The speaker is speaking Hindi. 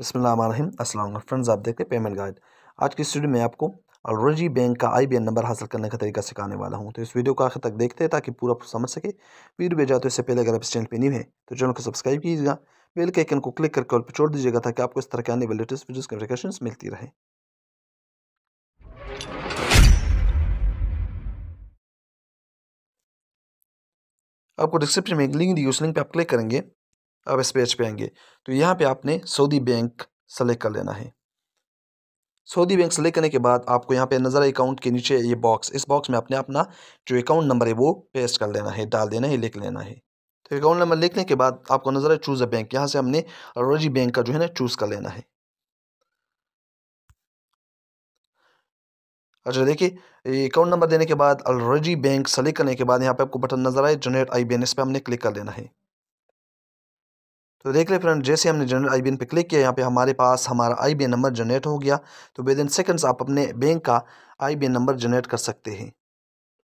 अस्सलाम वालेकुम फ्रेंड्स आप देखते हैं पेमेंट गाइड आज की स्टूडियो में आपको ऑलरेडी बैंक का आई नंबर हासिल करने का तरीका सिखाने वाला हूं तो इस वीडियो को आखिर तक देखते हैं ताकि पूरा समझ सके वीडियो भेजा तो इससे पहले अगर आप इस चैनल पर नहीं है तो चैनल को सब्सक्राइब कीजिएगा बेल के आइकन को क्लिक करके और छोड़ दीजिएगा ताकि आपको इस तरह के आने वाले लेटेस्ट वीडियोज़ की नोटिफिकेशन मिलती रहे आपको डिस्क्रिप्शन में एक लिंक दी उस लिंक पर आप क्लिक करेंगे अब इस पेज पे आएंगे तो यहाँ पे आपने सऊदी बैंक सेलेक्ट कर लेना है सऊदी बैंक सेलेक्ट करने के बाद आपको यहाँ पे नज़र अकाउंट के नीचे ये बॉक्स इस बॉक्स में आपने अपना जो अकाउंट नंबर है वो पेस्ट कर लेना है डाल देना है लिख लेना है तो अकाउंट नंबर लिखने के बाद आपको नज़र है चूज़ अ बैंक यहाँ से हमने रोजी बैंक का जो है ना चूज़ कर लेना है अच्छा देखिए अकाउंट नंबर देने के बाद अलरजी बैंक सेलेक्ट करने के बाद यहाँ पे आपको बटन नजर आए जनरेट आई बी एन इस पर हमने क्लिक कर लेना है तो देख ले फ्रेंड जैसे हमने जनरल आई पे क्लिक किया यहाँ पे हमारे पास हमारा आई नंबर जनरेट हो गया तो विद इन सेकेंड्स आप अपने बैंक का आई नंबर जनरेट कर सकते हैं